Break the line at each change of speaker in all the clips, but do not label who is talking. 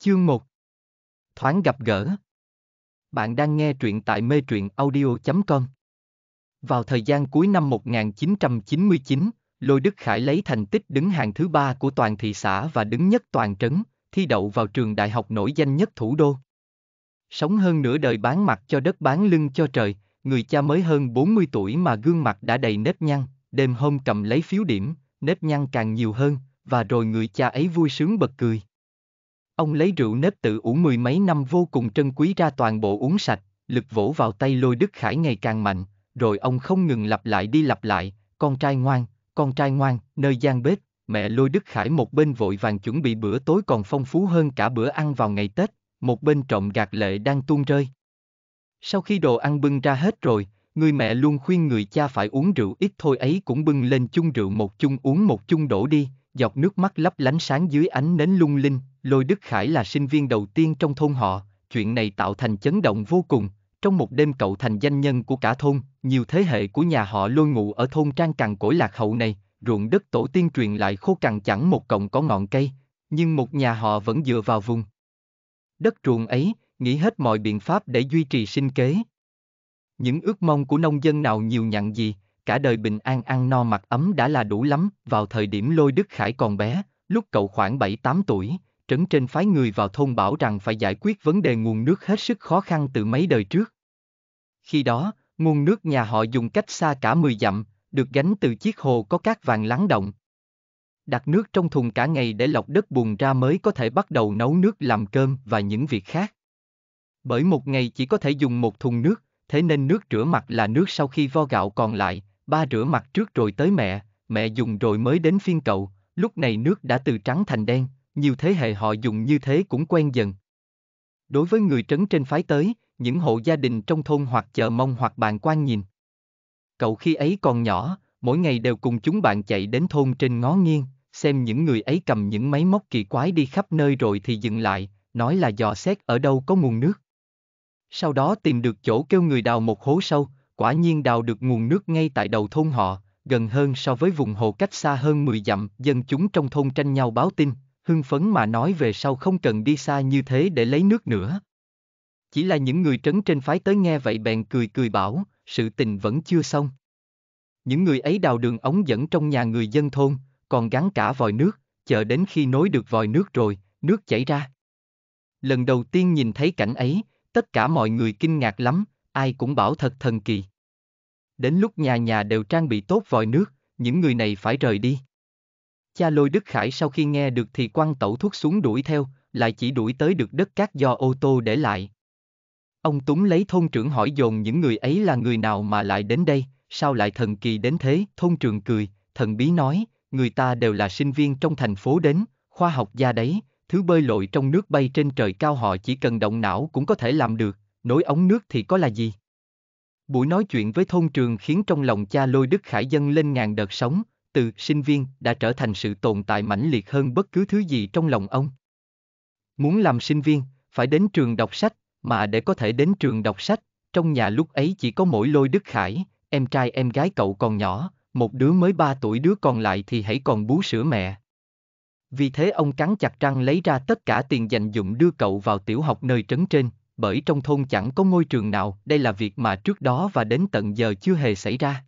Chương 1 Thoáng gặp gỡ Bạn đang nghe truyện tại mê truyện audio.com Vào thời gian cuối năm 1999, Lôi Đức Khải lấy thành tích đứng hàng thứ ba của toàn thị xã và đứng nhất toàn trấn, thi đậu vào trường đại học nổi danh nhất thủ đô. Sống hơn nửa đời bán mặt cho đất bán lưng cho trời, người cha mới hơn 40 tuổi mà gương mặt đã đầy nếp nhăn, đêm hôm cầm lấy phiếu điểm, nếp nhăn càng nhiều hơn, và rồi người cha ấy vui sướng bật cười. Ông lấy rượu nếp tự uống mười mấy năm vô cùng trân quý ra toàn bộ uống sạch, lực vỗ vào tay lôi Đức Khải ngày càng mạnh, rồi ông không ngừng lặp lại đi lặp lại, con trai ngoan, con trai ngoan, nơi gian bếp, mẹ lôi Đức Khải một bên vội vàng chuẩn bị bữa tối còn phong phú hơn cả bữa ăn vào ngày Tết, một bên trộm gạt lệ đang tuôn rơi. Sau khi đồ ăn bưng ra hết rồi, người mẹ luôn khuyên người cha phải uống rượu ít thôi ấy cũng bưng lên chung rượu một chung uống một chung đổ đi, giọt nước mắt lấp lánh sáng dưới ánh nến lung linh, Lôi Đức Khải là sinh viên đầu tiên trong thôn họ, chuyện này tạo thành chấn động vô cùng, trong một đêm cậu thành danh nhân của cả thôn, nhiều thế hệ của nhà họ Lôi ngủ ở thôn trang cằn cỗi lạc hậu này, ruộng đất tổ tiên truyền lại khô cằn chẳng một cọng có ngọn cây, nhưng một nhà họ vẫn dựa vào vùng. Đất ruộng ấy, nghĩ hết mọi biện pháp để duy trì sinh kế. Những ước mong của nông dân nào nhiều nhận gì, cả đời bình an ăn no mặc ấm đã là đủ lắm, vào thời điểm lôi Đức Khải còn bé, lúc cậu khoảng 7-8 tuổi, trấn trên phái người vào thôn bảo rằng phải giải quyết vấn đề nguồn nước hết sức khó khăn từ mấy đời trước. Khi đó, nguồn nước nhà họ dùng cách xa cả 10 dặm, được gánh từ chiếc hồ có cát vàng lắng động. Đặt nước trong thùng cả ngày để lọc đất bùn ra mới có thể bắt đầu nấu nước làm cơm và những việc khác. Bởi một ngày chỉ có thể dùng một thùng nước, thế nên nước rửa mặt là nước sau khi vo gạo còn lại, ba rửa mặt trước rồi tới mẹ, mẹ dùng rồi mới đến phiên cậu, lúc này nước đã từ trắng thành đen, nhiều thế hệ họ dùng như thế cũng quen dần. Đối với người trấn trên phái tới, những hộ gia đình trong thôn hoặc chợ mong hoặc bàn quan nhìn. Cậu khi ấy còn nhỏ, mỗi ngày đều cùng chúng bạn chạy đến thôn trên ngó nghiêng, xem những người ấy cầm những máy móc kỳ quái đi khắp nơi rồi thì dừng lại, nói là dò xét ở đâu có nguồn nước. Sau đó tìm được chỗ kêu người đào một hố sâu, Quả nhiên đào được nguồn nước ngay tại đầu thôn họ, gần hơn so với vùng hồ cách xa hơn 10 dặm, dân chúng trong thôn tranh nhau báo tin, hưng phấn mà nói về sau không cần đi xa như thế để lấy nước nữa. Chỉ là những người trấn trên phái tới nghe vậy bèn cười cười bảo, sự tình vẫn chưa xong. Những người ấy đào đường ống dẫn trong nhà người dân thôn, còn gắn cả vòi nước, chờ đến khi nối được vòi nước rồi, nước chảy ra. Lần đầu tiên nhìn thấy cảnh ấy, tất cả mọi người kinh ngạc lắm, ai cũng bảo thật thần kỳ. Đến lúc nhà nhà đều trang bị tốt vòi nước, những người này phải rời đi. Cha lôi Đức Khải sau khi nghe được thì quăng tẩu thuốc xuống đuổi theo, lại chỉ đuổi tới được đất cát do ô tô để lại. Ông Túng lấy thôn trưởng hỏi dồn những người ấy là người nào mà lại đến đây, sao lại thần kỳ đến thế, thôn trưởng cười, thần bí nói, người ta đều là sinh viên trong thành phố đến, khoa học gia đấy, thứ bơi lội trong nước bay trên trời cao họ chỉ cần động não cũng có thể làm được, nối ống nước thì có là gì? Buổi nói chuyện với thôn trường khiến trong lòng cha lôi Đức Khải dân lên ngàn đợt sóng, từ sinh viên đã trở thành sự tồn tại mãnh liệt hơn bất cứ thứ gì trong lòng ông. Muốn làm sinh viên, phải đến trường đọc sách, mà để có thể đến trường đọc sách, trong nhà lúc ấy chỉ có mỗi lôi Đức Khải, em trai em gái cậu còn nhỏ, một đứa mới ba tuổi đứa còn lại thì hãy còn bú sữa mẹ. Vì thế ông cắn chặt răng lấy ra tất cả tiền dành dụng đưa cậu vào tiểu học nơi trấn trên, bởi trong thôn chẳng có ngôi trường nào, đây là việc mà trước đó và đến tận giờ chưa hề xảy ra.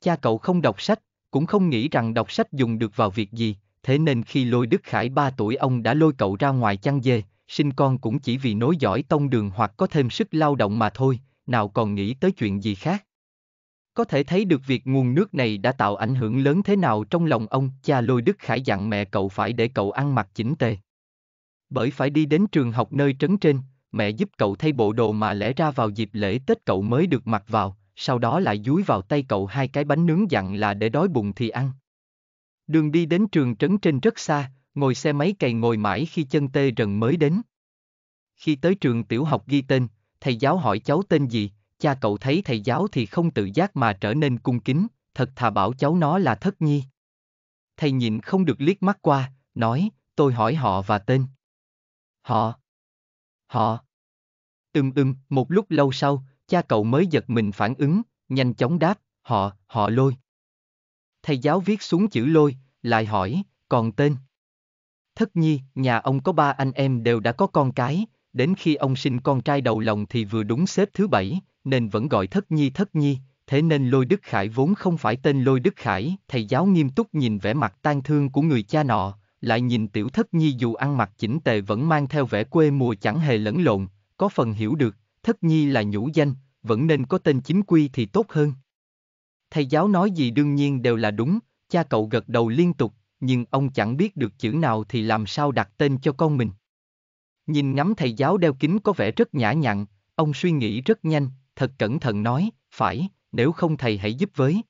Cha cậu không đọc sách, cũng không nghĩ rằng đọc sách dùng được vào việc gì, thế nên khi lôi Đức Khải 3 tuổi ông đã lôi cậu ra ngoài chăn dê, sinh con cũng chỉ vì nối giỏi tông đường hoặc có thêm sức lao động mà thôi, nào còn nghĩ tới chuyện gì khác. Có thể thấy được việc nguồn nước này đã tạo ảnh hưởng lớn thế nào trong lòng ông, cha lôi Đức Khải dặn mẹ cậu phải để cậu ăn mặc chỉnh tề. Bởi phải đi đến trường học nơi trấn trên, mẹ giúp cậu thay bộ đồ mà lẽ ra vào dịp lễ Tết cậu mới được mặc vào, sau đó lại dúi vào tay cậu hai cái bánh nướng dặn là để đói bụng thì ăn. Đường đi đến trường trấn trên rất xa, ngồi xe máy cày ngồi mãi khi chân tê rần mới đến. Khi tới trường tiểu học ghi tên, thầy giáo hỏi cháu tên gì, cha cậu thấy thầy giáo thì không tự giác mà trở nên cung kính, thật thà bảo cháu nó là thất nhi. Thầy nhìn không được liếc mắt qua, nói, tôi hỏi họ và tên. Họ. Họ. Ừm ừm, một lúc lâu sau, cha cậu mới giật mình phản ứng, nhanh chóng đáp, họ, họ lôi. Thầy giáo viết xuống chữ lôi, lại hỏi, còn tên. Thất nhi, nhà ông có ba anh em đều đã có con cái, đến khi ông sinh con trai đầu lòng thì vừa đúng xếp thứ bảy, nên vẫn gọi thất nhi thất nhi, thế nên lôi đức khải vốn không phải tên lôi đức khải, thầy giáo nghiêm túc nhìn vẻ mặt tang thương của người cha nọ, lại nhìn tiểu thất nhi dù ăn mặc chỉnh tề vẫn mang theo vẻ quê mùa chẳng hề lẫn lộn, có phần hiểu được, thất nhi là nhũ danh, vẫn nên có tên chính quy thì tốt hơn. Thầy giáo nói gì đương nhiên đều là đúng, cha cậu gật đầu liên tục, nhưng ông chẳng biết được chữ nào thì làm sao đặt tên cho con mình. Nhìn ngắm thầy giáo đeo kính có vẻ rất nhã nhặn, ông suy nghĩ rất nhanh, thật cẩn thận nói, phải, nếu không thầy hãy giúp với.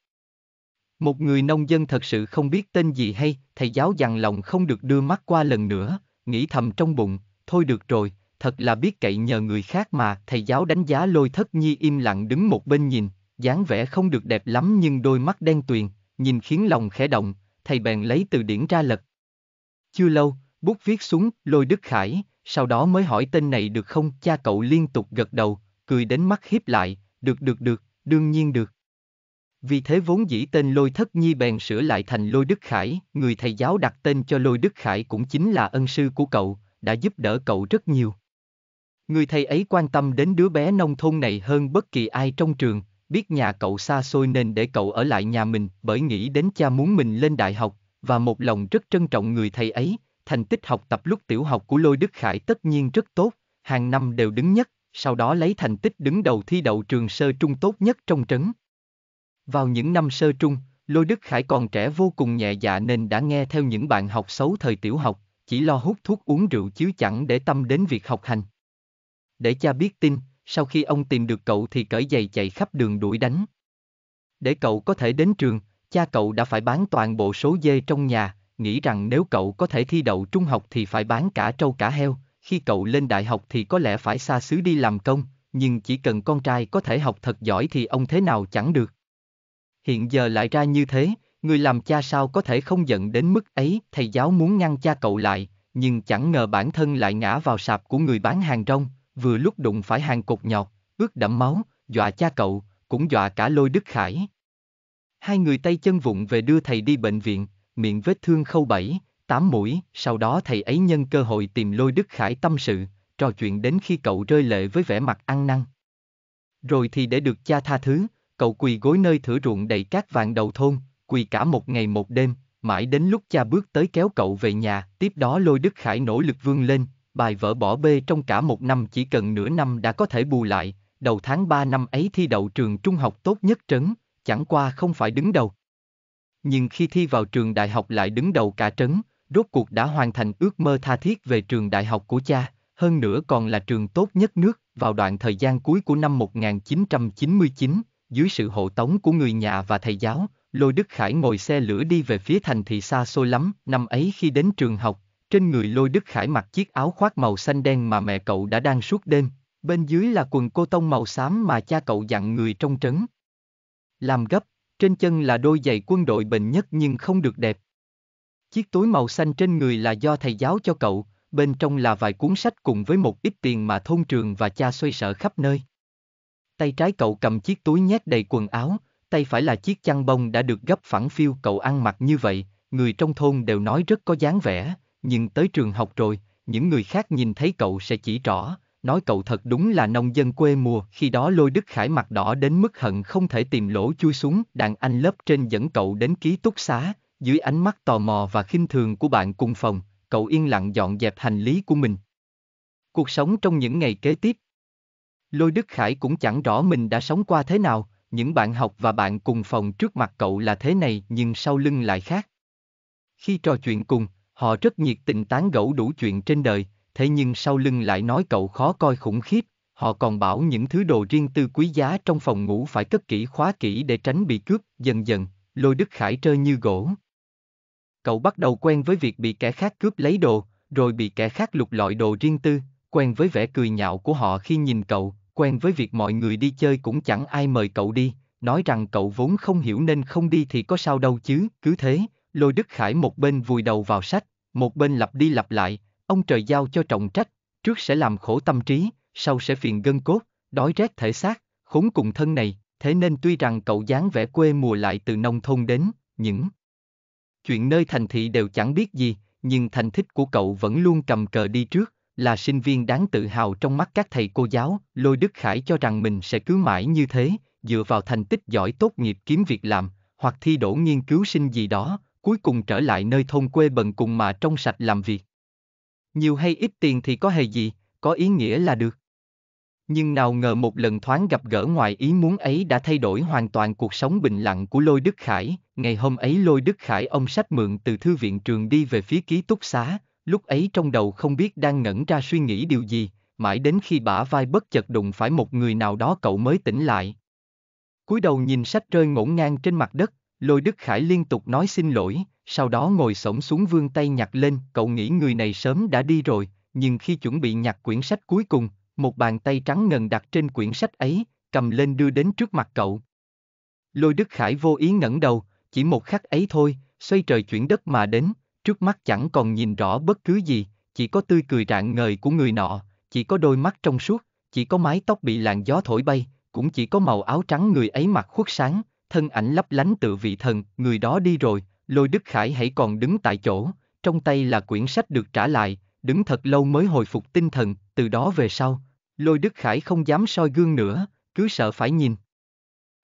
Một người nông dân thật sự không biết tên gì hay, thầy giáo dằn lòng không được đưa mắt qua lần nữa, nghĩ thầm trong bụng, thôi được rồi, thật là biết cậy nhờ người khác mà, thầy giáo đánh giá lôi thất nhi im lặng đứng một bên nhìn, dáng vẻ không được đẹp lắm nhưng đôi mắt đen tuyền, nhìn khiến lòng khẽ động, thầy bèn lấy từ điển ra lật. Chưa lâu, bút viết xuống, lôi Đức Khải, sau đó mới hỏi tên này được không, cha cậu liên tục gật đầu, cười đến mắt hiếp lại, được được được, đương nhiên được. Vì thế vốn dĩ tên Lôi Thất Nhi bèn sửa lại thành Lôi Đức Khải, người thầy giáo đặt tên cho Lôi Đức Khải cũng chính là ân sư của cậu, đã giúp đỡ cậu rất nhiều. Người thầy ấy quan tâm đến đứa bé nông thôn này hơn bất kỳ ai trong trường, biết nhà cậu xa xôi nên để cậu ở lại nhà mình bởi nghĩ đến cha muốn mình lên đại học, và một lòng rất trân trọng người thầy ấy, thành tích học tập lúc tiểu học của Lôi Đức Khải tất nhiên rất tốt, hàng năm đều đứng nhất, sau đó lấy thành tích đứng đầu thi đậu trường sơ trung tốt nhất trong trấn. Vào những năm sơ trung, Lôi Đức Khải còn trẻ vô cùng nhẹ dạ nên đã nghe theo những bạn học xấu thời tiểu học, chỉ lo hút thuốc uống rượu chứ chẳng để tâm đến việc học hành. Để cha biết tin, sau khi ông tìm được cậu thì cởi giày chạy khắp đường đuổi đánh. Để cậu có thể đến trường, cha cậu đã phải bán toàn bộ số dê trong nhà, nghĩ rằng nếu cậu có thể thi đậu trung học thì phải bán cả trâu cả heo, khi cậu lên đại học thì có lẽ phải xa xứ đi làm công, nhưng chỉ cần con trai có thể học thật giỏi thì ông thế nào chẳng được. Hiện giờ lại ra như thế, người làm cha sao có thể không giận đến mức ấy, thầy giáo muốn ngăn cha cậu lại, nhưng chẳng ngờ bản thân lại ngã vào sạp của người bán hàng rong, vừa lúc đụng phải hàng cột nhọt, ướt đẫm máu, dọa cha cậu, cũng dọa cả lôi Đức Khải. Hai người tay chân vụng về đưa thầy đi bệnh viện, miệng vết thương khâu bảy, tám mũi, sau đó thầy ấy nhân cơ hội tìm lôi Đức Khải tâm sự, trò chuyện đến khi cậu rơi lệ với vẻ mặt ăn năn. Rồi thì để được cha tha thứ, cậu quỳ gối nơi thửa ruộng đầy cát vàng đầu thôn, quỳ cả một ngày một đêm, mãi đến lúc cha bước tới kéo cậu về nhà, tiếp đó lôi Đức Khải nỗ lực vươn lên, bài vỡ bỏ bê trong cả một năm chỉ cần nửa năm đã có thể bù lại, đầu tháng 3 năm ấy thi đậu trường trung học tốt nhất trấn, chẳng qua không phải đứng đầu. Nhưng khi thi vào trường đại học lại đứng đầu cả trấn, rốt cuộc đã hoàn thành ước mơ tha thiết về trường đại học của cha, hơn nữa còn là trường tốt nhất nước vào đoạn thời gian cuối của năm 1999, dưới sự hộ tống của người nhà và thầy giáo, Lôi Đức Khải ngồi xe lửa đi về phía thành thị xa xôi lắm, năm ấy khi đến trường học, trên người lôi đức khải mặc chiếc áo khoác màu xanh đen mà mẹ cậu đã đang suốt đêm, bên dưới là quần cô tông màu xám mà cha cậu dặn người trong trấn. Làm gấp, trên chân là đôi giày quân đội bền nhất nhưng không được đẹp. Chiếc túi màu xanh trên người là do thầy giáo cho cậu, bên trong là vài cuốn sách cùng với một ít tiền mà thôn trường và cha xoay sở khắp nơi. Tay trái cậu cầm chiếc túi nhét đầy quần áo, tay phải là chiếc chăn bông đã được gấp phẳng phiu cậu ăn mặc như vậy, người trong thôn đều nói rất có dáng vẻ, nhưng tới trường học rồi, những người khác nhìn thấy cậu sẽ chỉ rõ, nói cậu thật đúng là nông dân quê mùa, khi đó lôi Đức Khải mặt đỏ đến mức hận không thể tìm lỗ chui xuống, đàn anh lớp trên dẫn cậu đến ký túc xá, dưới ánh mắt tò mò và khinh thường của bạn cùng phòng, cậu yên lặng dọn dẹp hành lý của mình. Cuộc sống trong những ngày kế tiếp Lôi Đức Khải cũng chẳng rõ mình đã sống qua thế nào, những bạn học và bạn cùng phòng trước mặt cậu là thế này nhưng sau lưng lại khác. Khi trò chuyện cùng, Họ rất nhiệt tình tán gẫu đủ chuyện trên đời, thế nhưng sau lưng lại nói cậu khó coi khủng khiếp, họ còn bảo những thứ đồ riêng tư quý giá trong phòng ngủ phải cất kỹ khóa kỹ để tránh bị cướp, dần dần, lôi Đức Khải trơ như gỗ. Cậu bắt đầu quen với việc bị kẻ khác cướp lấy đồ, rồi bị kẻ khác lục lọi đồ riêng tư, quen với vẻ cười nhạo của họ khi nhìn cậu, quen với việc mọi người đi chơi cũng chẳng ai mời cậu đi, nói rằng cậu vốn không hiểu nên không đi thì có sao đâu chứ, cứ thế, Lôi Đức Khải một bên vùi đầu vào sách, một bên lặp đi lặp lại, ông trời giao cho trọng trách, trước sẽ làm khổ tâm trí, sau sẽ phiền gân cốt, đói rét thể xác, khốn cùng thân này, thế nên tuy rằng cậu dáng vẻ quê mùa lại từ nông thôn đến, những chuyện nơi thành thị đều chẳng biết gì, nhưng thành tích của cậu vẫn luôn cầm cờ đi trước, là sinh viên đáng tự hào trong mắt các thầy cô giáo, Lôi Đức Khải cho rằng mình sẽ cứ mãi như thế, dựa vào thành tích giỏi tốt nghiệp kiếm việc làm, hoặc thi đỗ nghiên cứu sinh gì đó, cuối cùng trở lại nơi thôn quê bần cùng mà trong sạch làm việc. Nhiều hay ít tiền thì có hề gì, có ý nghĩa là được. Nhưng nào ngờ một lần thoáng gặp gỡ ngoài ý muốn ấy đã thay đổi hoàn toàn cuộc sống bình lặng của Lôi Đức Khải, ngày hôm ấy Lôi Đức Khải ông sách mượn từ thư viện trường đi về phía ký túc xá, lúc ấy trong đầu không biết đang ngẩn ra suy nghĩ điều gì, mãi đến khi bả vai bất chợt đụng phải một người nào đó cậu mới tỉnh lại. cúi đầu nhìn sách rơi ngổn ngang trên mặt đất, Lôi Đức Khải liên tục nói xin lỗi, sau đó ngồi xổm xuống vương tay nhặt lên, cậu nghĩ người này sớm đã đi rồi, nhưng khi chuẩn bị nhặt quyển sách cuối cùng, một bàn tay trắng ngần đặt trên quyển sách ấy, cầm lên đưa đến trước mặt cậu. Lôi Đức Khải vô ý ngẩng đầu, chỉ một khắc ấy thôi, xoay trời chuyển đất mà đến, trước mắt chẳng còn nhìn rõ bất cứ gì, chỉ có tươi cười rạng ngời của người nọ, chỉ có đôi mắt trong suốt, chỉ có mái tóc bị làn gió thổi bay, cũng chỉ có màu áo trắng người ấy mặc khuất sáng, thân ảnh lấp lánh tự vị thần, người đó đi rồi, lôi Đức Khải hãy còn đứng tại chỗ, trong tay là quyển sách được trả lại, đứng thật lâu mới hồi phục tinh thần, từ đó về sau, lôi Đức Khải không dám soi gương nữa, cứ sợ phải nhìn.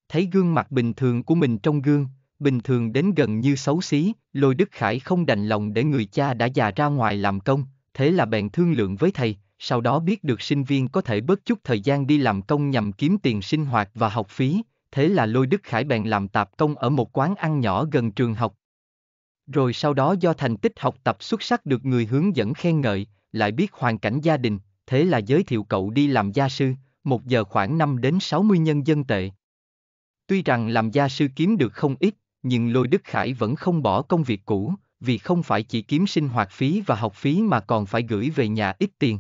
Thấy gương mặt bình thường của mình trong gương, bình thường đến gần như xấu xí, lôi Đức Khải không đành lòng để người cha đã già ra ngoài làm công, thế là bèn thương lượng với thầy, sau đó biết được sinh viên có thể bớt chút thời gian đi làm công nhằm kiếm tiền sinh hoạt và học phí, thế là lôi Đức Khải bèn làm tạp công ở một quán ăn nhỏ gần trường học. Rồi sau đó do thành tích học tập xuất sắc được người hướng dẫn khen ngợi, lại biết hoàn cảnh gia đình, thế là giới thiệu cậu đi làm gia sư, một giờ khoảng 5 đến 60 nhân dân tệ. Tuy rằng làm gia sư kiếm được không ít, nhưng Lôi Đức Khải vẫn không bỏ công việc cũ, vì không phải chỉ kiếm sinh hoạt phí và học phí mà còn phải gửi về nhà ít tiền.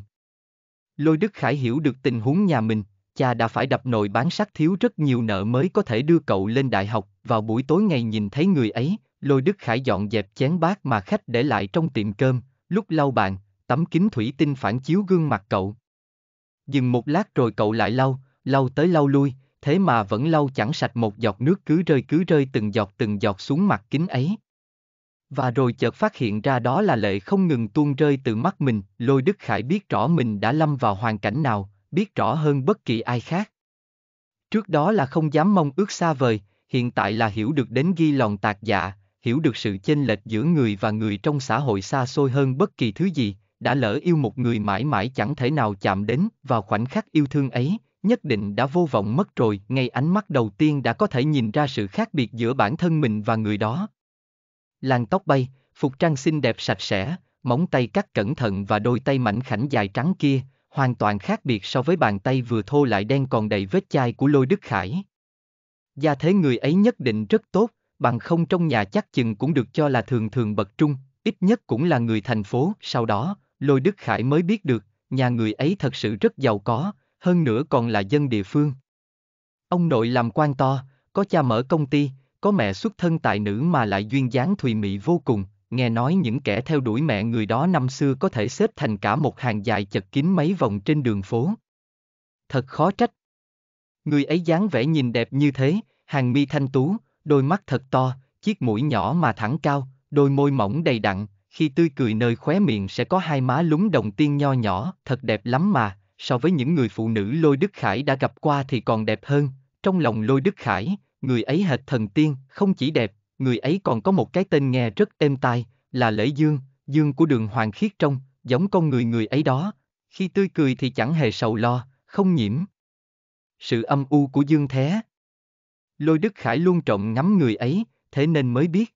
Lôi Đức Khải hiểu được tình huống nhà mình, cha đã phải đập nồi bán sắt thiếu rất nhiều nợ mới có thể đưa cậu lên đại học, vào buổi tối ngày nhìn thấy người ấy, lôi Đức Khải dọn dẹp chén bát mà khách để lại trong tiệm cơm, lúc lau bàn, tấm kính thủy tinh phản chiếu gương mặt cậu. Dừng một lát rồi cậu lại lau, lau tới lau lui, thế mà vẫn lau chẳng sạch một giọt nước cứ rơi cứ rơi từng giọt từng giọt xuống mặt kính ấy. Và rồi chợt phát hiện ra đó là lệ không ngừng tuôn rơi từ mắt mình, lôi Đức Khải biết rõ mình đã lâm vào hoàn cảnh nào, biết rõ hơn bất kỳ ai khác. Trước đó là không dám mong ước xa vời, hiện tại là hiểu được đến ghi lòng tạc dạ, hiểu được sự chênh lệch giữa người và người trong xã hội xa xôi hơn bất kỳ thứ gì, đã lỡ yêu một người mãi mãi chẳng thể nào chạm đến vào khoảnh khắc yêu thương ấy, nhất định đã vô vọng mất rồi, ngay ánh mắt đầu tiên đã có thể nhìn ra sự khác biệt giữa bản thân mình và người đó. Làn tóc bay, phục trang xinh đẹp sạch sẽ, móng tay cắt cẩn thận và đôi tay mảnh khảnh dài trắng kia, hoàn toàn khác biệt so với bàn tay vừa thô lại đen còn đầy vết chai của lôi đức khải. Gia thế người ấy nhất định rất tốt, bằng không trong nhà chắc chừng cũng được cho là thường thường bậc trung, ít nhất cũng là người thành phố. Sau đó, lôi đức khải mới biết được, nhà người ấy thật sự rất giàu có, hơn nữa còn là dân địa phương. Ông nội làm quan to, có cha mở công ty, có mẹ xuất thân tài nữ mà lại duyên dáng thùy mị vô cùng, nghe nói những kẻ theo đuổi mẹ người đó năm xưa có thể xếp thành cả một hàng dài chật kín mấy vòng trên đường phố. Thật khó trách. Người ấy dáng vẻ nhìn đẹp như thế, hàng mi thanh tú, đôi mắt thật to, chiếc mũi nhỏ mà thẳng cao, đôi môi mỏng đầy đặn, khi tươi cười nơi khóe miệng sẽ có hai má lúng đồng tiên nho nhỏ, thật đẹp lắm mà, so với những người phụ nữ Lôi Đức Khải đã gặp qua thì còn đẹp hơn. Trong lòng Lôi Đức Khải, người ấy hệt thần tiên, không chỉ đẹp, người ấy còn có một cái tên nghe rất êm tai, là Lễ Dương, Dương của đường Hoàng Khiết Trong, giống con người người ấy đó, khi tươi cười thì chẳng hề sầu lo, không nhiễm. Sự âm u của Dương Thế. Lôi Đức Khải luôn trọng ngắm người ấy, thế nên mới biết.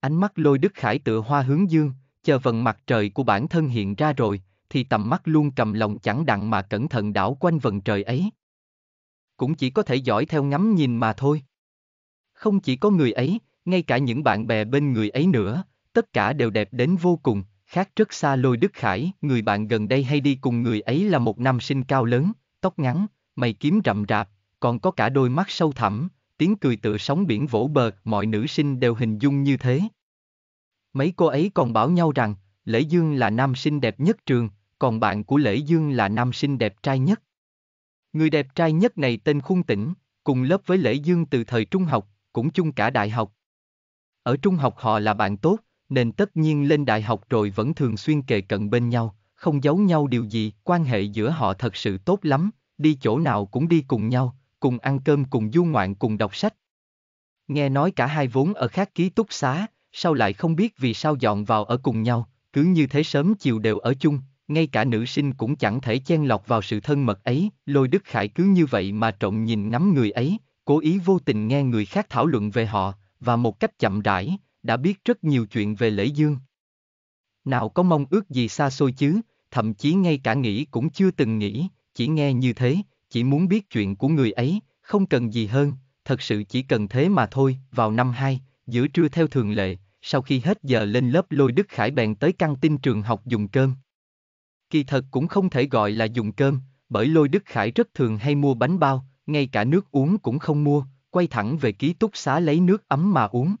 Ánh mắt lôi Đức Khải tựa hoa hướng Dương, chờ vần mặt trời của bản thân hiện ra rồi, thì tầm mắt luôn cầm lòng chẳng đặng mà cẩn thận đảo quanh vần trời ấy. Cũng chỉ có thể dõi theo ngắm nhìn mà thôi. Không chỉ có người ấy, ngay cả những bạn bè bên người ấy nữa, tất cả đều đẹp đến vô cùng, khác rất xa lôi Đức Khải, người bạn gần đây hay đi cùng người ấy là một nam sinh cao lớn, tóc ngắn, mày kiếm rậm rạp, còn có cả đôi mắt sâu thẳm, tiếng cười tựa sóng biển vỗ bờ, mọi nữ sinh đều hình dung như thế. Mấy cô ấy còn bảo nhau rằng, Lễ Dương là nam sinh đẹp nhất trường, còn bạn của Lễ Dương là nam sinh đẹp trai nhất. Người đẹp trai nhất này tên Khung Tĩnh, cùng lớp với Lễ Dương từ thời trung học, cũng chung cả đại học, ở trung học họ là bạn tốt, nên tất nhiên lên đại học rồi vẫn thường xuyên kề cận bên nhau, không giấu nhau điều gì, quan hệ giữa họ thật sự tốt lắm, đi chỗ nào cũng đi cùng nhau, cùng ăn cơm cùng du ngoạn cùng đọc sách. Nghe nói cả hai vốn ở khác ký túc xá, sao lại không biết vì sao dọn vào ở cùng nhau, cứ như thế sớm chiều đều ở chung, ngay cả nữ sinh cũng chẳng thể chen lọt vào sự thân mật ấy, lôi Đức Khải cứ như vậy mà trộn nhìn ngắm người ấy, cố ý vô tình nghe người khác thảo luận về họ, và một cách chậm rãi, đã biết rất nhiều chuyện về lễ dương. Nào có mong ước gì xa xôi chứ, thậm chí ngay cả nghĩ cũng chưa từng nghĩ, chỉ nghe như thế, chỉ muốn biết chuyện của người ấy, không cần gì hơn, thật sự chỉ cần thế mà thôi. Vào năm 2, giữa trưa theo thường lệ, sau khi hết giờ lên lớp lôi Đức Khải bèn tới căng tin trường học dùng cơm. Kỳ thật cũng không thể gọi là dùng cơm, bởi lôi Đức Khải rất thường hay mua bánh bao, ngay cả nước uống cũng không mua, quay thẳng về ký túc xá lấy nước ấm mà uống.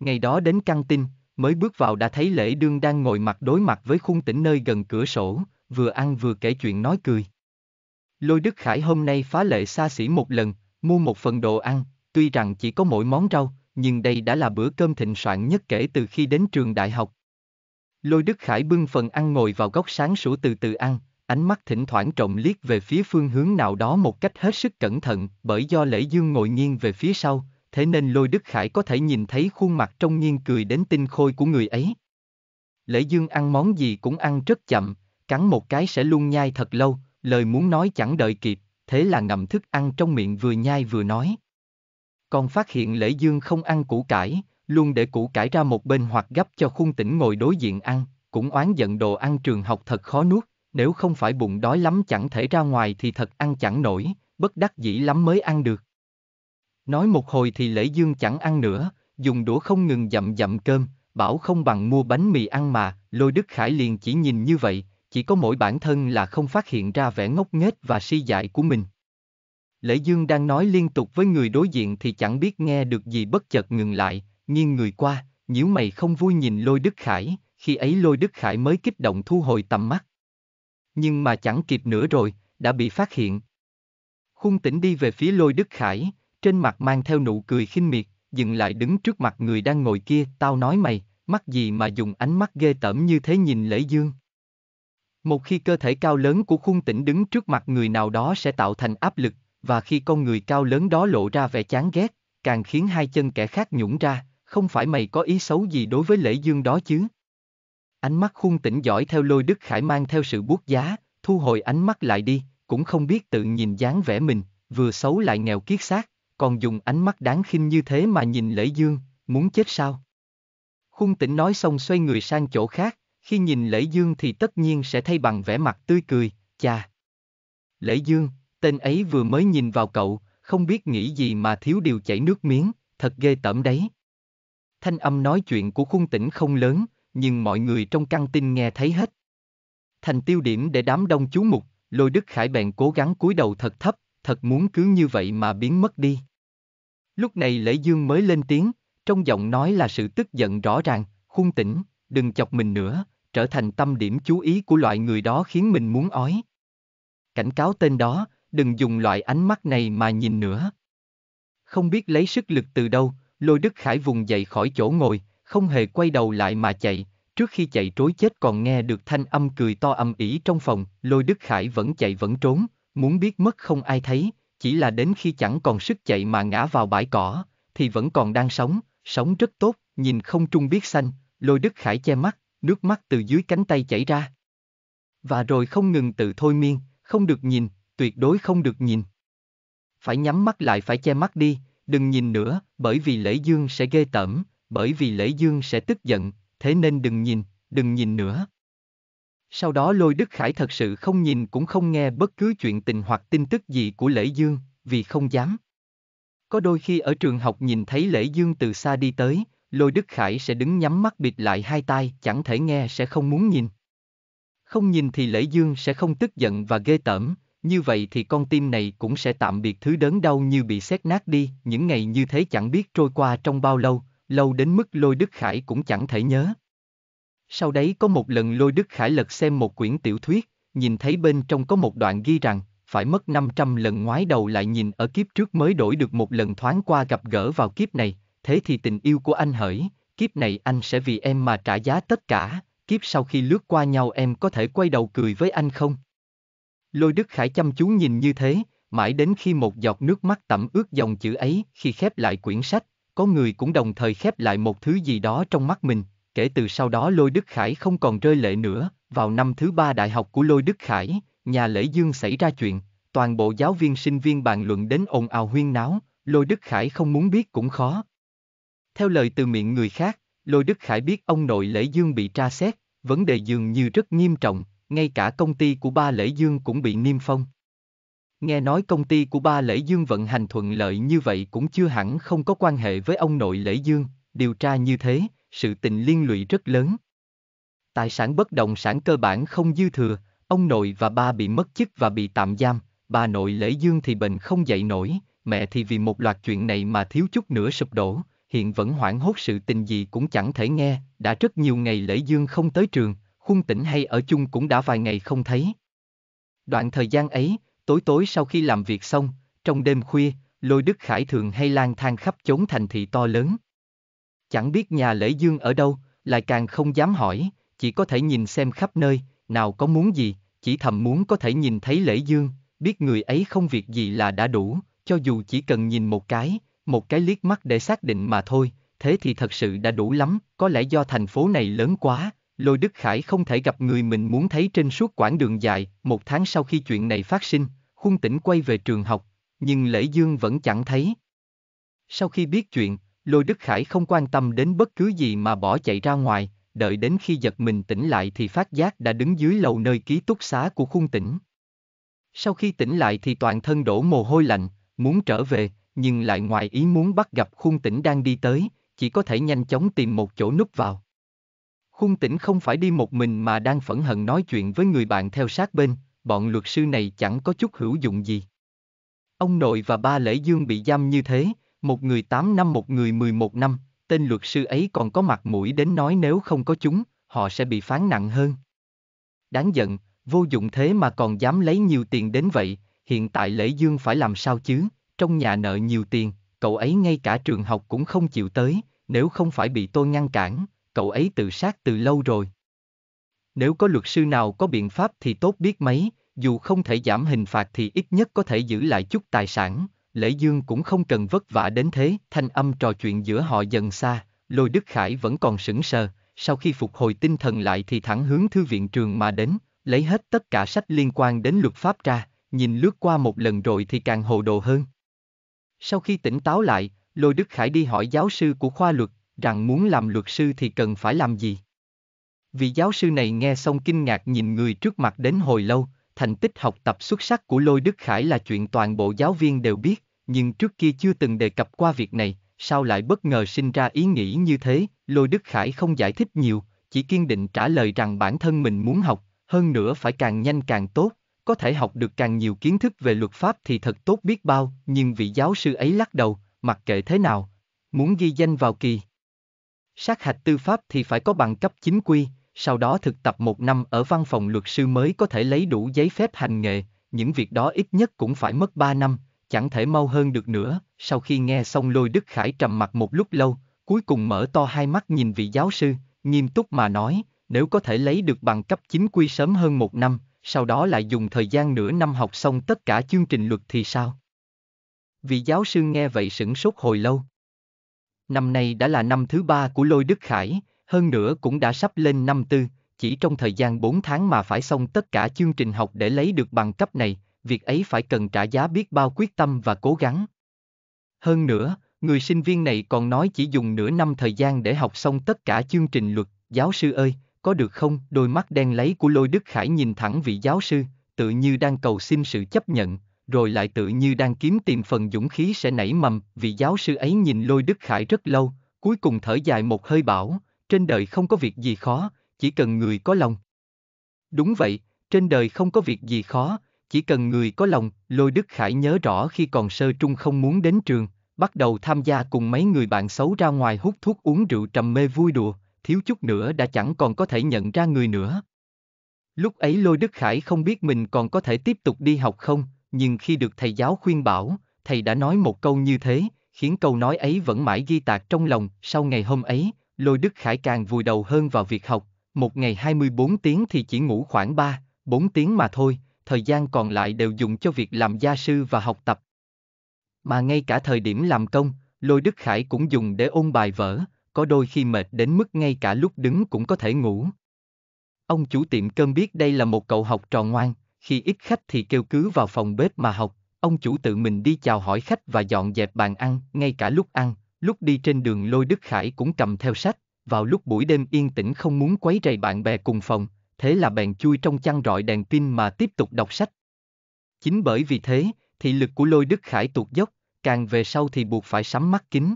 Ngày đó đến căng tin, mới bước vào đã thấy lễ đương đang ngồi mặt đối mặt với khung tỉnh nơi gần cửa sổ, vừa ăn vừa kể chuyện nói cười. Lôi Đức Khải hôm nay phá lệ xa xỉ một lần, mua một phần đồ ăn, tuy rằng chỉ có mỗi món rau, nhưng đây đã là bữa cơm thịnh soạn nhất kể từ khi đến trường đại học. Lôi Đức Khải bưng phần ăn ngồi vào góc sáng sủa từ từ ăn, ánh mắt thỉnh thoảng trộm liếc về phía phương hướng nào đó một cách hết sức cẩn thận, bởi do Lễ Dương ngồi nghiêng về phía sau, thế nên Lôi Đức Khải có thể nhìn thấy khuôn mặt trong nghiêng cười đến tinh khôi của người ấy. Lễ Dương ăn món gì cũng ăn rất chậm, cắn một cái sẽ luôn nhai thật lâu, lời muốn nói chẳng đợi kịp, thế là ngậm thức ăn trong miệng vừa nhai vừa nói. Còn phát hiện Lễ Dương không ăn củ cải, luôn để củ cải ra một bên hoặc gấp cho khung tỉnh ngồi đối diện ăn, cũng oán giận đồ ăn trường học thật khó nuốt, nếu không phải bụng đói lắm chẳng thể ra ngoài thì thật ăn chẳng nổi, bất đắc dĩ lắm mới ăn được. Nói một hồi thì lễ dương chẳng ăn nữa, dùng đũa không ngừng dậm dậm cơm, bảo không bằng mua bánh mì ăn mà, lôi đức khải liền chỉ nhìn như vậy, chỉ có mỗi bản thân là không phát hiện ra vẻ ngốc nghếch và si dại của mình. Lễ Dương đang nói liên tục với người đối diện thì chẳng biết nghe được gì bất chợt ngừng lại, nghiêng người qua, nhíu mày không vui nhìn Lôi Đức Khải, khi ấy Lôi Đức Khải mới kích động thu hồi tầm mắt nhưng mà chẳng kịp nữa rồi, đã bị phát hiện. Khung tỉnh đi về phía lôi đức khải, trên mặt mang theo nụ cười khinh miệt, dừng lại đứng trước mặt người đang ngồi kia, tao nói mày, mắt gì mà dùng ánh mắt ghê tởm như thế nhìn lễ dương. Một khi cơ thể cao lớn của khung tỉnh đứng trước mặt người nào đó sẽ tạo thành áp lực, và khi con người cao lớn đó lộ ra vẻ chán ghét, càng khiến hai chân kẻ khác nhũng ra, không phải mày có ý xấu gì đối với lễ dương đó chứ. Ánh mắt khung tỉnh giỏi theo lôi Đức Khải mang theo sự buốt giá, thu hồi ánh mắt lại đi, cũng không biết tự nhìn dáng vẻ mình, vừa xấu lại nghèo kiết xác, còn dùng ánh mắt đáng khinh như thế mà nhìn lễ dương, muốn chết sao? Khung tỉnh nói xong xoay người sang chỗ khác, khi nhìn lễ dương thì tất nhiên sẽ thay bằng vẻ mặt tươi cười, cha. Lễ dương, tên ấy vừa mới nhìn vào cậu, không biết nghĩ gì mà thiếu điều chảy nước miếng, thật ghê tởm đấy. Thanh âm nói chuyện của khung tỉnh không lớn, nhưng mọi người trong căn tin nghe thấy hết. Thành tiêu điểm để đám đông chú mục, lôi đức khải bèn cố gắng cúi đầu thật thấp, thật muốn cứ như vậy mà biến mất đi. Lúc này lễ dương mới lên tiếng, trong giọng nói là sự tức giận rõ ràng, khung tỉnh, đừng chọc mình nữa, trở thành tâm điểm chú ý của loại người đó khiến mình muốn ói. Cảnh cáo tên đó, đừng dùng loại ánh mắt này mà nhìn nữa. Không biết lấy sức lực từ đâu, lôi Đức Khải vùng dậy khỏi chỗ ngồi, không hề quay đầu lại mà chạy, trước khi chạy trối chết còn nghe được thanh âm cười to âm ỉ trong phòng, lôi Đức Khải vẫn chạy vẫn trốn, muốn biết mất không ai thấy, chỉ là đến khi chẳng còn sức chạy mà ngã vào bãi cỏ, thì vẫn còn đang sống, sống rất tốt, nhìn không trung biết xanh, lôi Đức Khải che mắt, nước mắt từ dưới cánh tay chảy ra. Và rồi không ngừng tự thôi miên, không được nhìn, tuyệt đối không được nhìn. Phải nhắm mắt lại phải che mắt đi, đừng nhìn nữa, bởi vì lễ dương sẽ ghê tởm, bởi vì lễ dương sẽ tức giận, thế nên đừng nhìn, đừng nhìn nữa. Sau đó lôi Đức Khải thật sự không nhìn cũng không nghe bất cứ chuyện tình hoặc tin tức gì của lễ dương, vì không dám. Có đôi khi ở trường học nhìn thấy lễ dương từ xa đi tới, lôi Đức Khải sẽ đứng nhắm mắt bịt lại hai tai, chẳng thể nghe sẽ không muốn nhìn. Không nhìn thì lễ dương sẽ không tức giận và ghê tởm, như vậy thì con tim này cũng sẽ tạm biệt thứ đớn đau như bị xét nát đi, những ngày như thế chẳng biết trôi qua trong bao lâu, lâu đến mức lôi Đức Khải cũng chẳng thể nhớ. Sau đấy có một lần lôi Đức Khải lật xem một quyển tiểu thuyết, nhìn thấy bên trong có một đoạn ghi rằng, phải mất 500 lần ngoái đầu lại nhìn ở kiếp trước mới đổi được một lần thoáng qua gặp gỡ vào kiếp này, thế thì tình yêu của anh hỡi, kiếp này anh sẽ vì em mà trả giá tất cả, kiếp sau khi lướt qua nhau em có thể quay đầu cười với anh không? Lôi Đức Khải chăm chú nhìn như thế, mãi đến khi một giọt nước mắt tẩm ướt dòng chữ ấy khi khép lại quyển sách, có người cũng đồng thời khép lại một thứ gì đó trong mắt mình, kể từ sau đó Lôi Đức Khải không còn rơi lệ nữa, vào năm thứ ba đại học của Lôi Đức Khải, nhà lễ dương xảy ra chuyện, toàn bộ giáo viên sinh viên bàn luận đến ồn ào huyên náo, Lôi Đức Khải không muốn biết cũng khó. Theo lời từ miệng người khác, Lôi Đức Khải biết ông nội Lễ Dương bị tra xét, vấn đề dường như rất nghiêm trọng, ngay cả công ty của ba Lễ Dương cũng bị niêm phong. Nghe nói công ty của ba Lễ Dương vận hành thuận lợi như vậy cũng chưa hẳn không có quan hệ với ông nội Lễ Dương, điều tra như thế, sự tình liên lụy rất lớn. Tài sản bất động sản cơ bản không dư thừa, ông nội và ba bị mất chức và bị tạm giam, bà nội Lễ Dương thì bệnh không dậy nổi, mẹ thì vì một loạt chuyện này mà thiếu chút nữa sụp đổ, hiện vẫn hoảng hốt sự tình gì cũng chẳng thể nghe, đã rất nhiều ngày Lễ Dương không tới trường, khuôn tỉnh hay ở chung cũng đã vài ngày không thấy. Đoạn thời gian ấy, Tối tối sau khi làm việc xong, trong đêm khuya, lôi đức khải thường hay lang thang khắp chốn thành thị to lớn. Chẳng biết nhà lễ dương ở đâu, lại càng không dám hỏi, chỉ có thể nhìn xem khắp nơi, nào có muốn gì, chỉ thầm muốn có thể nhìn thấy lễ dương, biết người ấy không việc gì là đã đủ, cho dù chỉ cần nhìn một cái, một cái liếc mắt để xác định mà thôi, thế thì thật sự đã đủ lắm, có lẽ do thành phố này lớn quá, Lôi Đức Khải không thể gặp người mình muốn thấy trên suốt quãng đường dài, một tháng sau khi chuyện này phát sinh, Khuôn tỉnh quay về trường học, nhưng Lễ Dương vẫn chẳng thấy. Sau khi biết chuyện, Lôi Đức Khải không quan tâm đến bất cứ gì mà bỏ chạy ra ngoài, đợi đến khi giật mình tỉnh lại thì phát giác đã đứng dưới lầu nơi ký túc xá của khung tỉnh. Sau khi tỉnh lại thì toàn thân đổ mồ hôi lạnh, muốn trở về, nhưng lại ngoài ý muốn bắt gặp khung tỉnh đang đi tới, chỉ có thể nhanh chóng tìm một chỗ núp vào. Khung tỉnh không phải đi một mình mà đang phẫn hận nói chuyện với người bạn theo sát bên, bọn luật sư này chẳng có chút hữu dụng gì. Ông nội và ba lễ dương bị giam như thế, một người 8 năm một người 11 năm, tên luật sư ấy còn có mặt mũi đến nói nếu không có chúng, họ sẽ bị phán nặng hơn. Đáng giận, vô dụng thế mà còn dám lấy nhiều tiền đến vậy, hiện tại lễ dương phải làm sao chứ, trong nhà nợ nhiều tiền, cậu ấy ngay cả trường học cũng không chịu tới, nếu không phải bị tôi ngăn cản, cậu ấy tự sát từ lâu rồi nếu có luật sư nào có biện pháp thì tốt biết mấy, dù không thể giảm hình phạt thì ít nhất có thể giữ lại chút tài sản, Lễ Dương cũng không cần vất vả đến thế, thanh âm trò chuyện giữa họ dần xa, lôi Đức Khải vẫn còn sững sờ, sau khi phục hồi tinh thần lại thì thẳng hướng thư viện trường mà đến, lấy hết tất cả sách liên quan đến luật pháp ra, nhìn lướt qua một lần rồi thì càng hồ đồ hơn. Sau khi tỉnh táo lại, Lôi Đức Khải đi hỏi giáo sư của khoa luật, rằng muốn làm luật sư thì cần phải làm gì. Vị giáo sư này nghe xong kinh ngạc nhìn người trước mặt đến hồi lâu, thành tích học tập xuất sắc của Lôi Đức Khải là chuyện toàn bộ giáo viên đều biết, nhưng trước kia chưa từng đề cập qua việc này, sao lại bất ngờ sinh ra ý nghĩ như thế, Lôi Đức Khải không giải thích nhiều, chỉ kiên định trả lời rằng bản thân mình muốn học, hơn nữa phải càng nhanh càng tốt, có thể học được càng nhiều kiến thức về luật pháp thì thật tốt biết bao, nhưng vị giáo sư ấy lắc đầu, mặc kệ thế nào, muốn ghi danh vào kỳ. Sát hạch tư pháp thì phải có bằng cấp chính quy, sau đó thực tập một năm ở văn phòng luật sư mới có thể lấy đủ giấy phép hành nghề, những việc đó ít nhất cũng phải mất ba năm, chẳng thể mau hơn được nữa. Sau khi nghe xong lôi Đức Khải trầm mặt một lúc lâu, cuối cùng mở to hai mắt nhìn vị giáo sư, nghiêm túc mà nói, nếu có thể lấy được bằng cấp chính quy sớm hơn một năm, sau đó lại dùng thời gian nửa năm học xong tất cả chương trình luật thì sao? Vị giáo sư nghe vậy sửng sốt hồi lâu. Năm nay đã là năm thứ ba của lôi Đức Khải, hơn nữa cũng đã sắp lên năm tư, chỉ trong thời gian 4 tháng mà phải xong tất cả chương trình học để lấy được bằng cấp này, việc ấy phải cần trả giá biết bao quyết tâm và cố gắng. Hơn nữa, người sinh viên này còn nói chỉ dùng nửa năm thời gian để học xong tất cả chương trình luật, giáo sư ơi, có được không? Đôi mắt đen lấy của Lôi Đức Khải nhìn thẳng vị giáo sư, tự như đang cầu xin sự chấp nhận, rồi lại tự như đang kiếm tìm phần dũng khí sẽ nảy mầm, vị giáo sư ấy nhìn Lôi Đức Khải rất lâu, cuối cùng thở dài một hơi bảo, trên đời không có việc gì khó, chỉ cần người có lòng. Đúng vậy, trên đời không có việc gì khó, chỉ cần người có lòng, Lôi Đức Khải nhớ rõ khi còn sơ trung không muốn đến trường, bắt đầu tham gia cùng mấy người bạn xấu ra ngoài hút thuốc uống rượu trầm mê vui đùa, thiếu chút nữa đã chẳng còn có thể nhận ra người nữa. Lúc ấy Lôi Đức Khải không biết mình còn có thể tiếp tục đi học không, nhưng khi được thầy giáo khuyên bảo, thầy đã nói một câu như thế, khiến câu nói ấy vẫn mãi ghi tạc trong lòng. Sau ngày hôm ấy, Lôi Đức Khải càng vùi đầu hơn vào việc học, một ngày 24 tiếng thì chỉ ngủ khoảng 3, 4 tiếng mà thôi, thời gian còn lại đều dùng cho việc làm gia sư và học tập. Mà ngay cả thời điểm làm công, Lôi Đức Khải cũng dùng để ôn bài vở, có đôi khi mệt đến mức ngay cả lúc đứng cũng có thể ngủ. Ông chủ tiệm cơm biết đây là một cậu học trò ngoan, khi ít khách thì kêu cứ vào phòng bếp mà học, ông chủ tự mình đi chào hỏi khách và dọn dẹp bàn ăn, ngay cả lúc ăn, Lúc đi trên đường lôi Đức Khải cũng cầm theo sách, vào lúc buổi đêm yên tĩnh không muốn quấy rầy bạn bè cùng phòng, thế là bèn chui trong chăn rọi đèn pin mà tiếp tục đọc sách. Chính bởi vì thế, thị lực của lôi Đức Khải tụt dốc, càng về sau thì buộc phải sắm mắt kính.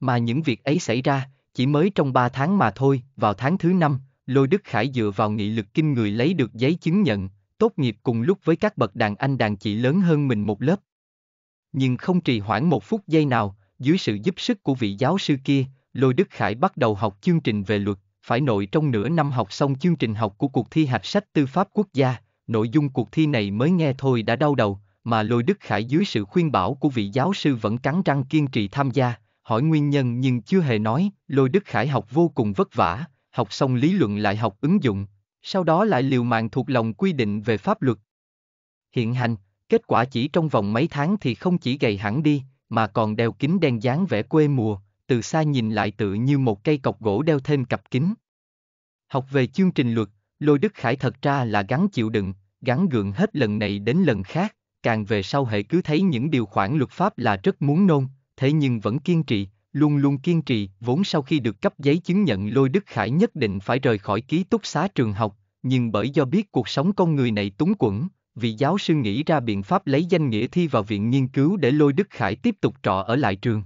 Mà những việc ấy xảy ra, chỉ mới trong ba tháng mà thôi, vào tháng thứ năm, Lôi Đức Khải dựa vào nghị lực kinh người lấy được giấy chứng nhận, tốt nghiệp cùng lúc với các bậc đàn anh đàn chị lớn hơn mình một lớp. Nhưng không trì hoãn một phút giây nào, dưới sự giúp sức của vị giáo sư kia, Lôi Đức Khải bắt đầu học chương trình về luật, phải nội trong nửa năm học xong chương trình học của cuộc thi hạch sách tư pháp quốc gia, nội dung cuộc thi này mới nghe thôi đã đau đầu, mà Lôi Đức Khải dưới sự khuyên bảo của vị giáo sư vẫn cắn răng kiên trì tham gia, hỏi nguyên nhân nhưng chưa hề nói, Lôi Đức Khải học vô cùng vất vả, học xong lý luận lại học ứng dụng, sau đó lại liều mạng thuộc lòng quy định về pháp luật. Hiện hành, kết quả chỉ trong vòng mấy tháng thì không chỉ gầy hẳn đi, mà còn đeo kính đen dáng vẻ quê mùa, từ xa nhìn lại tự như một cây cọc gỗ đeo thêm cặp kính. Học về chương trình luật, Lôi Đức Khải thật ra là gắn chịu đựng, gắn gượng hết lần này đến lần khác, càng về sau hệ cứ thấy những điều khoản luật pháp là rất muốn nôn, thế nhưng vẫn kiên trì, luôn luôn kiên trì, vốn sau khi được cấp giấy chứng nhận Lôi Đức Khải nhất định phải rời khỏi ký túc xá trường học, nhưng bởi do biết cuộc sống con người này túng quẫn, vị giáo sư nghĩ ra biện pháp lấy danh nghĩa thi vào viện nghiên cứu để lôi Đức Khải tiếp tục trọ ở lại trường.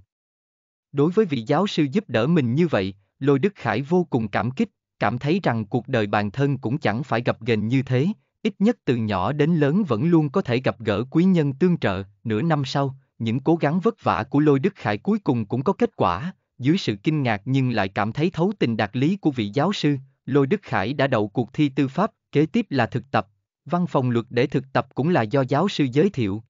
Đối với vị giáo sư giúp đỡ mình như vậy, lôi Đức Khải vô cùng cảm kích, cảm thấy rằng cuộc đời bản thân cũng chẳng phải gặp ghềnh như thế, ít nhất từ nhỏ đến lớn vẫn luôn có thể gặp gỡ quý nhân tương trợ, nửa năm sau, những cố gắng vất vả của lôi Đức Khải cuối cùng cũng có kết quả, dưới sự kinh ngạc nhưng lại cảm thấy thấu tình đạt lý của vị giáo sư, lôi Đức Khải đã đậu cuộc thi tư pháp, kế tiếp là thực tập, Văn phòng luật để thực tập cũng là do giáo sư giới thiệu.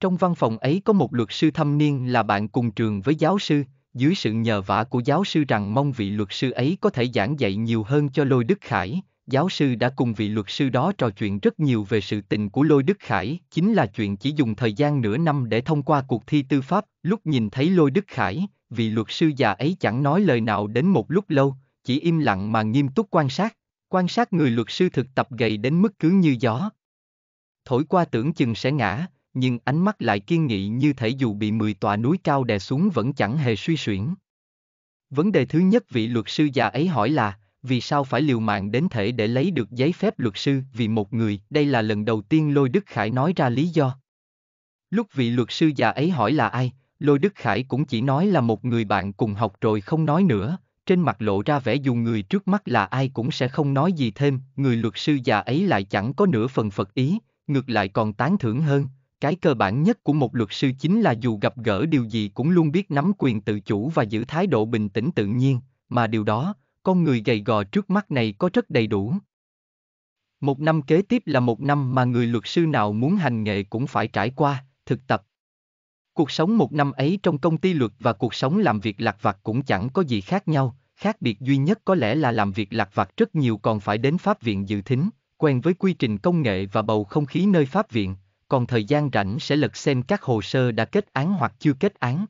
Trong văn phòng ấy có một luật sư thâm niên là bạn cùng trường với giáo sư, dưới sự nhờ vả của giáo sư rằng mong vị luật sư ấy có thể giảng dạy nhiều hơn cho Lôi Đức Khải, giáo sư đã cùng vị luật sư đó trò chuyện rất nhiều về sự tình của Lôi Đức Khải, chính là chuyện chỉ dùng thời gian nửa năm để thông qua cuộc thi tư pháp, lúc nhìn thấy Lôi Đức Khải, vị luật sư già ấy chẳng nói lời nào đến một lúc lâu, chỉ im lặng mà nghiêm túc quan sát, Quan sát người luật sư thực tập gầy đến mức cứ như gió. Thổi qua tưởng chừng sẽ ngã, nhưng ánh mắt lại kiên nghị như thể dù bị 10 tòa núi cao đè xuống vẫn chẳng hề suy suyển. Vấn đề thứ nhất vị luật sư già ấy hỏi là, vì sao phải liều mạng đến thể để lấy được giấy phép luật sư vì một người, đây là lần đầu tiên Lôi Đức Khải nói ra lý do. Lúc vị luật sư già ấy hỏi là ai, Lôi Đức Khải cũng chỉ nói là một người bạn cùng học rồi không nói nữa, trên mặt lộ ra vẻ dù người trước mắt là ai cũng sẽ không nói gì thêm, người luật sư già ấy lại chẳng có nửa phần phật ý, ngược lại còn tán thưởng hơn. Cái cơ bản nhất của một luật sư chính là dù gặp gỡ điều gì cũng luôn biết nắm quyền tự chủ và giữ thái độ bình tĩnh tự nhiên, mà điều đó, con người gầy gò trước mắt này có rất đầy đủ. Một năm kế tiếp là một năm mà người luật sư nào muốn hành nghề cũng phải trải qua, thực tập, Cuộc sống một năm ấy trong công ty luật và cuộc sống làm việc lạc vặt cũng chẳng có gì khác nhau, khác biệt duy nhất có lẽ là làm việc lạc vặt rất nhiều còn phải đến pháp viện dự thính, quen với quy trình công nghệ và bầu không khí nơi pháp viện, còn thời gian rảnh sẽ lật xem các hồ sơ đã kết án hoặc chưa kết án.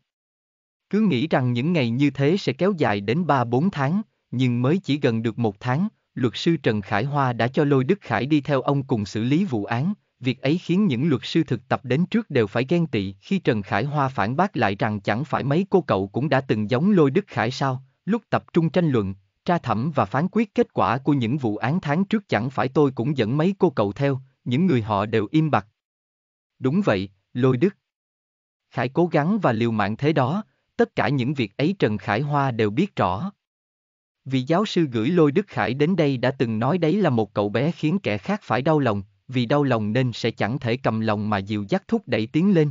Cứ nghĩ rằng những ngày như thế sẽ kéo dài đến 3-4 tháng, nhưng mới chỉ gần được một tháng, luật sư Trần Khải Hoa đã cho Lôi Đức Khải đi theo ông cùng xử lý vụ án, việc ấy khiến những luật sư thực tập đến trước đều phải ghen tị khi Trần Khải Hoa phản bác lại rằng chẳng phải mấy cô cậu cũng đã từng giống lôi Đức Khải sao, lúc tập trung tranh luận, tra thẩm và phán quyết kết quả của những vụ án tháng trước chẳng phải tôi cũng dẫn mấy cô cậu theo, những người họ đều im bặt. Đúng vậy, lôi Đức. Khải cố gắng và liều mạng thế đó, tất cả những việc ấy Trần Khải Hoa đều biết rõ. Vì giáo sư gửi lôi Đức Khải đến đây đã từng nói đấy là một cậu bé khiến kẻ khác phải đau lòng, vì đau lòng nên sẽ chẳng thể cầm lòng mà dịu dắt thúc đẩy tiến lên.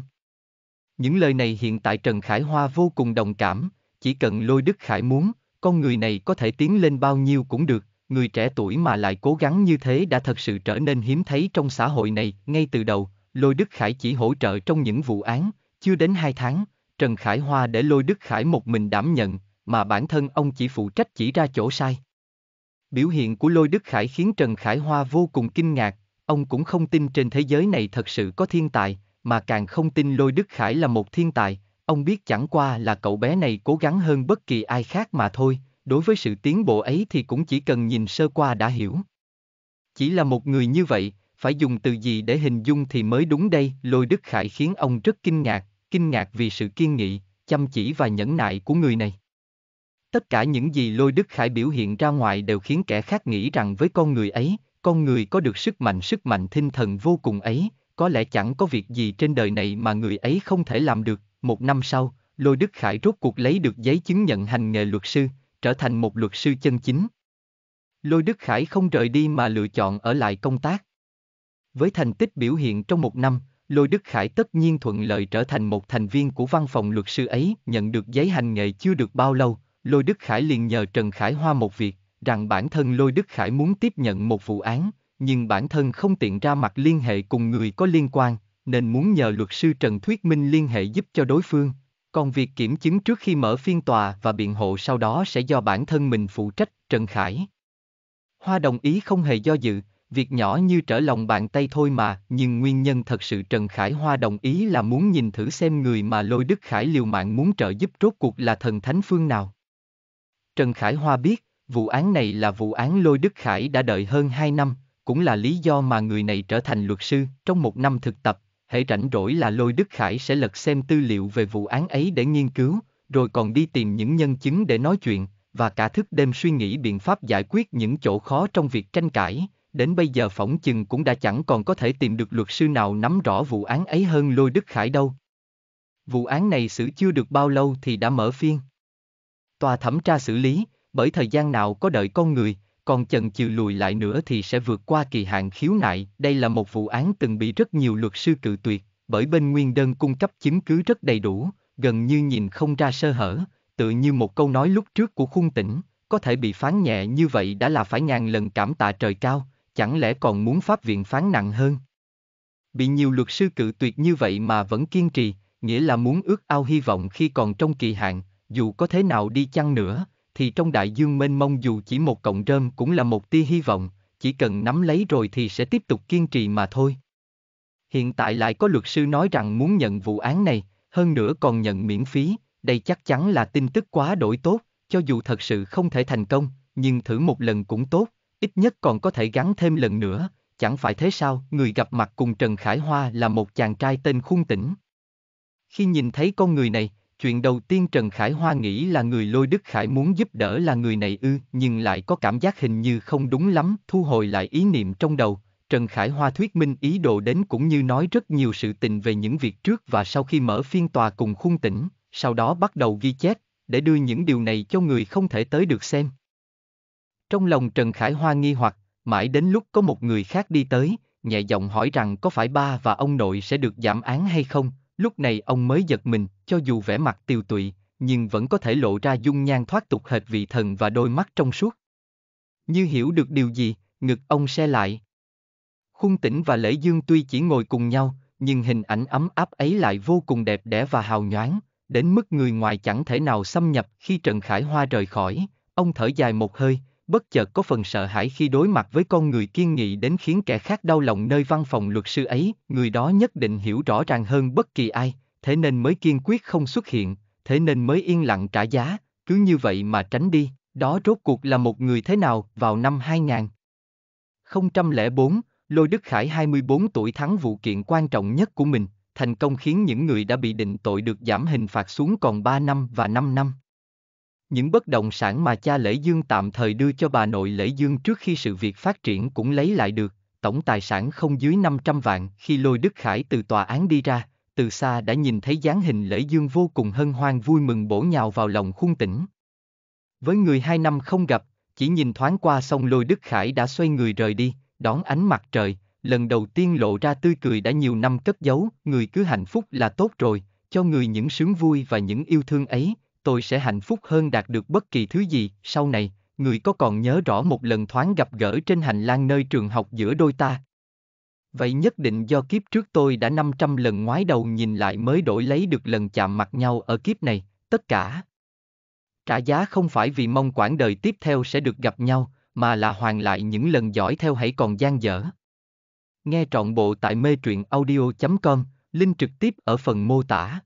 Những lời này hiện tại Trần Khải Hoa vô cùng đồng cảm, chỉ cần lôi Đức Khải muốn, con người này có thể tiến lên bao nhiêu cũng được, người trẻ tuổi mà lại cố gắng như thế đã thật sự trở nên hiếm thấy trong xã hội này, ngay từ đầu, lôi Đức Khải chỉ hỗ trợ trong những vụ án, chưa đến hai tháng, Trần Khải Hoa để lôi Đức Khải một mình đảm nhận, mà bản thân ông chỉ phụ trách chỉ ra chỗ sai. Biểu hiện của lôi Đức Khải khiến Trần Khải Hoa vô cùng kinh ngạc, Ông cũng không tin trên thế giới này thật sự có thiên tài, mà càng không tin Lôi Đức Khải là một thiên tài, ông biết chẳng qua là cậu bé này cố gắng hơn bất kỳ ai khác mà thôi, đối với sự tiến bộ ấy thì cũng chỉ cần nhìn sơ qua đã hiểu. Chỉ là một người như vậy, phải dùng từ gì để hình dung thì mới đúng đây, Lôi Đức Khải khiến ông rất kinh ngạc, kinh ngạc vì sự kiên nghị, chăm chỉ và nhẫn nại của người này. Tất cả những gì Lôi Đức Khải biểu hiện ra ngoài đều khiến kẻ khác nghĩ rằng với con người ấy, con người có được sức mạnh sức mạnh tinh thần vô cùng ấy, có lẽ chẳng có việc gì trên đời này mà người ấy không thể làm được. Một năm sau, Lôi Đức Khải rốt cuộc lấy được giấy chứng nhận hành nghề luật sư, trở thành một luật sư chân chính. Lôi Đức Khải không rời đi mà lựa chọn ở lại công tác. Với thành tích biểu hiện trong một năm, Lôi Đức Khải tất nhiên thuận lợi trở thành một thành viên của văn phòng luật sư ấy, nhận được giấy hành nghề chưa được bao lâu, Lôi Đức Khải liền nhờ Trần Khải Hoa một việc, rằng bản thân Lôi Đức Khải muốn tiếp nhận một vụ án, nhưng bản thân không tiện ra mặt liên hệ cùng người có liên quan, nên muốn nhờ luật sư Trần Thuyết Minh liên hệ giúp cho đối phương. Còn việc kiểm chứng trước khi mở phiên tòa và biện hộ sau đó sẽ do bản thân mình phụ trách, Trần Khải. Hoa đồng ý không hề do dự, việc nhỏ như trở lòng bàn tay thôi mà, nhưng nguyên nhân thật sự Trần Khải Hoa đồng ý là muốn nhìn thử xem người mà lôi Đức Khải liều mạng muốn trợ giúp rốt cuộc là thần thánh phương nào. Trần Khải Hoa biết, Vụ án này là vụ án Lôi Đức Khải đã đợi hơn 2 năm, cũng là lý do mà người này trở thành luật sư trong một năm thực tập. Hãy rảnh rỗi là Lôi Đức Khải sẽ lật xem tư liệu về vụ án ấy để nghiên cứu, rồi còn đi tìm những nhân chứng để nói chuyện, và cả thức đêm suy nghĩ biện pháp giải quyết những chỗ khó trong việc tranh cãi. Đến bây giờ phỏng chừng cũng đã chẳng còn có thể tìm được luật sư nào nắm rõ vụ án ấy hơn Lôi Đức Khải đâu. Vụ án này xử chưa được bao lâu thì đã mở phiên. Tòa thẩm tra xử lý, bởi thời gian nào có đợi con người, còn chần chừ lùi lại nữa thì sẽ vượt qua kỳ hạn khiếu nại. Đây là một vụ án từng bị rất nhiều luật sư cự tuyệt, bởi bên nguyên đơn cung cấp chứng cứ rất đầy đủ, gần như nhìn không ra sơ hở, tự như một câu nói lúc trước của khung tỉnh, có thể bị phán nhẹ như vậy đã là phải ngàn lần cảm tạ trời cao, chẳng lẽ còn muốn pháp viện phán nặng hơn? Bị nhiều luật sư cự tuyệt như vậy mà vẫn kiên trì, nghĩa là muốn ước ao hy vọng khi còn trong kỳ hạn, dù có thế nào đi chăng nữa, thì trong đại dương mênh mông dù chỉ một cọng rơm cũng là một tia hy vọng, chỉ cần nắm lấy rồi thì sẽ tiếp tục kiên trì mà thôi. Hiện tại lại có luật sư nói rằng muốn nhận vụ án này, hơn nữa còn nhận miễn phí, đây chắc chắn là tin tức quá đổi tốt, cho dù thật sự không thể thành công, nhưng thử một lần cũng tốt, ít nhất còn có thể gắn thêm lần nữa, chẳng phải thế sao, người gặp mặt cùng Trần Khải Hoa là một chàng trai tên Khung Tĩnh. Khi nhìn thấy con người này, chuyện đầu tiên Trần Khải Hoa nghĩ là người lôi Đức Khải muốn giúp đỡ là người này ư, nhưng lại có cảm giác hình như không đúng lắm, thu hồi lại ý niệm trong đầu, Trần Khải Hoa thuyết minh ý đồ đến cũng như nói rất nhiều sự tình về những việc trước và sau khi mở phiên tòa cùng khung tỉnh, sau đó bắt đầu ghi chép, để đưa những điều này cho người không thể tới được xem. Trong lòng Trần Khải Hoa nghi hoặc, mãi đến lúc có một người khác đi tới, nhẹ giọng hỏi rằng có phải ba và ông nội sẽ được giảm án hay không, Lúc này ông mới giật mình, cho dù vẻ mặt tiêu tụy, nhưng vẫn có thể lộ ra dung nhan thoát tục hệt vị thần và đôi mắt trong suốt. Như hiểu được điều gì, ngực ông xe lại. Khung tỉnh và lễ dương tuy chỉ ngồi cùng nhau, nhưng hình ảnh ấm áp ấy lại vô cùng đẹp đẽ và hào nhoáng, đến mức người ngoài chẳng thể nào xâm nhập khi Trần Khải Hoa rời khỏi, ông thở dài một hơi, bất chợt có phần sợ hãi khi đối mặt với con người kiên nghị đến khiến kẻ khác đau lòng nơi văn phòng luật sư ấy, người đó nhất định hiểu rõ ràng hơn bất kỳ ai, thế nên mới kiên quyết không xuất hiện, thế nên mới yên lặng trả giá, cứ như vậy mà tránh đi, đó rốt cuộc là một người thế nào vào năm 2000. 004, Lôi Đức Khải 24 tuổi thắng vụ kiện quan trọng nhất của mình, thành công khiến những người đã bị định tội được giảm hình phạt xuống còn 3 năm và 5 năm những bất động sản mà cha Lễ Dương tạm thời đưa cho bà nội Lễ Dương trước khi sự việc phát triển cũng lấy lại được, tổng tài sản không dưới 500 vạn. Khi lôi Đức Khải từ tòa án đi ra, từ xa đã nhìn thấy dáng hình Lễ Dương vô cùng hân hoan vui mừng bổ nhào vào lòng khuôn tỉnh. Với người hai năm không gặp, chỉ nhìn thoáng qua xong lôi Đức Khải đã xoay người rời đi, đón ánh mặt trời, lần đầu tiên lộ ra tươi cười đã nhiều năm cất giấu, người cứ hạnh phúc là tốt rồi, cho người những sướng vui và những yêu thương ấy, tôi sẽ hạnh phúc hơn đạt được bất kỳ thứ gì. Sau này, người có còn nhớ rõ một lần thoáng gặp gỡ trên hành lang nơi trường học giữa đôi ta. Vậy nhất định do kiếp trước tôi đã 500 lần ngoái đầu nhìn lại mới đổi lấy được lần chạm mặt nhau ở kiếp này, tất cả. Trả giá không phải vì mong quãng đời tiếp theo sẽ được gặp nhau, mà là hoàn lại những lần giỏi theo hãy còn gian dở. Nghe trọn bộ tại mê truyện audio.com, link trực tiếp ở phần mô tả.